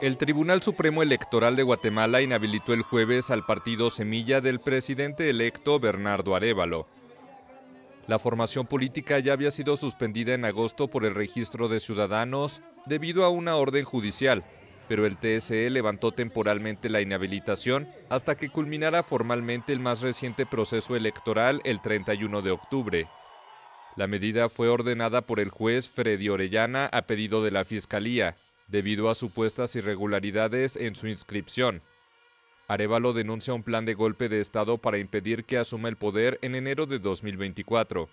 El Tribunal Supremo Electoral de Guatemala inhabilitó el jueves al partido Semilla del presidente electo Bernardo Arevalo. La formación política ya había sido suspendida en agosto por el registro de ciudadanos debido a una orden judicial, pero el TSE levantó temporalmente la inhabilitación hasta que culminara formalmente el más reciente proceso electoral el 31 de octubre. La medida fue ordenada por el juez Freddy Orellana a pedido de la Fiscalía, debido a supuestas irregularidades en su inscripción. Arevalo denuncia un plan de golpe de Estado para impedir que asuma el poder en enero de 2024.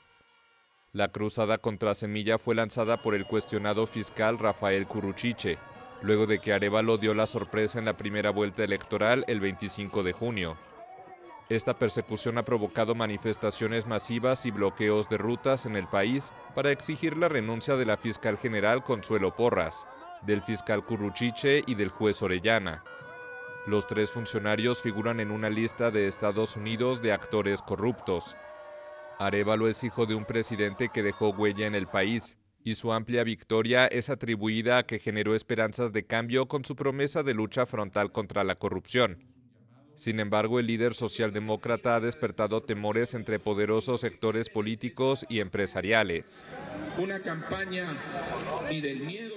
La cruzada contra Semilla fue lanzada por el cuestionado fiscal Rafael Curuchiche, luego de que Arevalo dio la sorpresa en la primera vuelta electoral el 25 de junio. Esta persecución ha provocado manifestaciones masivas y bloqueos de rutas en el país para exigir la renuncia de la fiscal general Consuelo Porras, del fiscal Curruchiche y del juez Orellana. Los tres funcionarios figuran en una lista de Estados Unidos de actores corruptos. Arevalo es hijo de un presidente que dejó huella en el país y su amplia victoria es atribuida a que generó esperanzas de cambio con su promesa de lucha frontal contra la corrupción sin embargo, el líder socialdemócrata ha despertado temores entre poderosos sectores políticos y empresariales. Una campaña del miedo